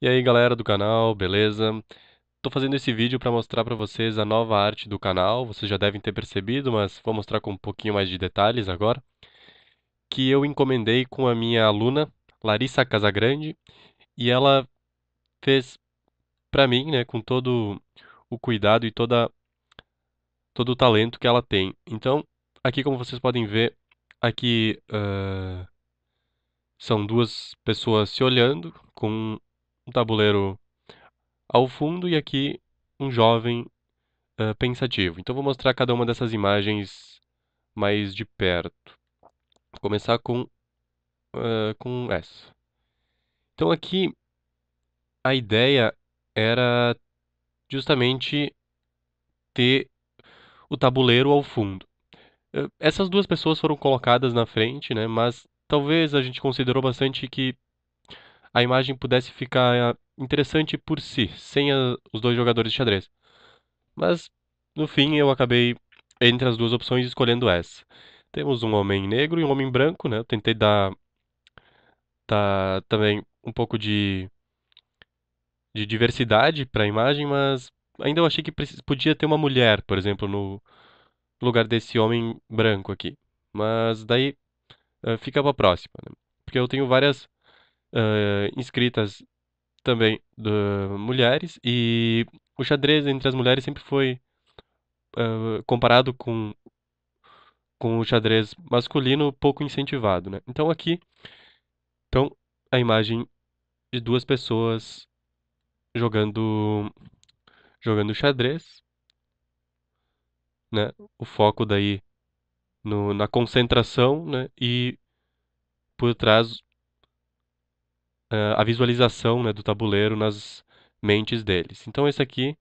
E aí galera do canal, beleza? Estou fazendo esse vídeo para mostrar para vocês a nova arte do canal, vocês já devem ter percebido, mas vou mostrar com um pouquinho mais de detalhes agora, que eu encomendei com a minha aluna, Larissa Casagrande, e ela fez para mim, né, com todo o cuidado e toda, todo o talento que ela tem. Então, aqui como vocês podem ver, aqui uh, são duas pessoas se olhando com um tabuleiro ao fundo e aqui um jovem uh, pensativo. Então vou mostrar cada uma dessas imagens mais de perto. Vou começar com, uh, com essa. Então aqui a ideia era justamente ter o tabuleiro ao fundo. Essas duas pessoas foram colocadas na frente, né, mas talvez a gente considerou bastante que a imagem pudesse ficar eh, interessante por si, sem a, os dois jogadores de xadrez. Mas, no fim, eu acabei entre as duas opções escolhendo essa. Temos um homem negro e um homem branco, né? Eu tentei dar, dar também um pouco de, de diversidade para a imagem, mas ainda eu achei que podia ter uma mulher, por exemplo, no lugar desse homem branco aqui. Mas daí eh, fica para a próxima, né? Porque eu tenho várias uh, inscritas também de mulheres e o xadrez entre as mulheres sempre foi uh, comparado com com o xadrez masculino pouco incentivado, né? Então aqui, então a imagem de duas pessoas jogando jogando xadrez, né? O foco daí no, na concentração, né? E por trás a visualização né, do tabuleiro nas mentes deles. Então essa aqui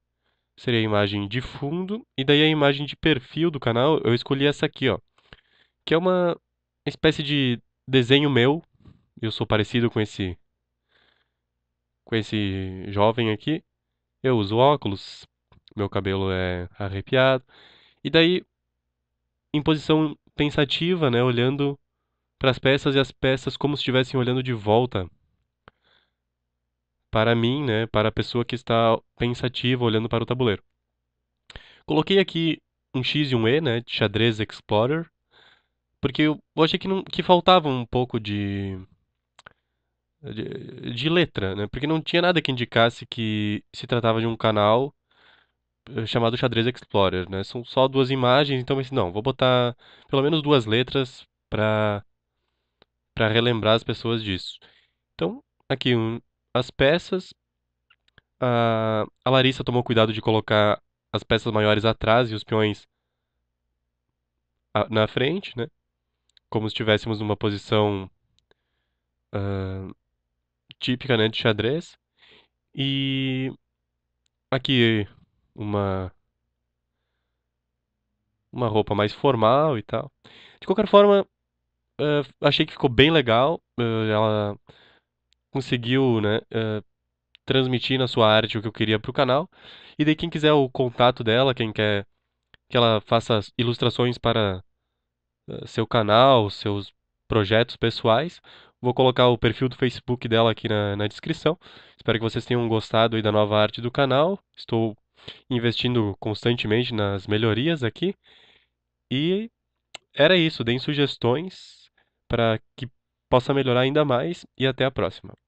seria a imagem de fundo e daí a imagem de perfil do canal eu escolhi essa aqui, ó, que é uma espécie de desenho meu. Eu sou parecido com esse com esse jovem aqui. Eu uso óculos, meu cabelo é arrepiado e daí em posição pensativa, né, olhando para as peças e as peças como se estivessem olhando de volta para mim, né, para a pessoa que está pensativa olhando para o tabuleiro. Coloquei aqui um X e um E, né, de xadrez Explorer, porque eu achei que, não, que faltava um pouco de, de, de letra, né, porque não tinha nada que indicasse que se tratava de um canal eh, chamado Xadrez Explorer, né, são só duas imagens, então pensei, não, vou botar pelo menos duas letras para para relembrar as pessoas disso. Então, aqui um as peças. A, a Larissa tomou cuidado de colocar as peças maiores atrás e os peões na frente, né? Como se estivéssemos numa posição uh, típica né, de xadrez. E aqui uma uma roupa mais formal e tal. De qualquer forma, uh, achei que ficou bem legal. Uh, ela conseguiu, né, uh, transmitir na sua arte o que eu queria para o canal. E daí quem quiser o contato dela, quem quer que ela faça ilustrações para eh, seu canal, seus projetos pessoais, vou colocar o perfil do Facebook dela aqui na, na descrição. Espero que vocês tenham gostado aí da nova arte do canal. Estou investindo constantemente nas melhorias aqui. E era isso, deem sugestões para que possa melhorar ainda mais e até a próxima.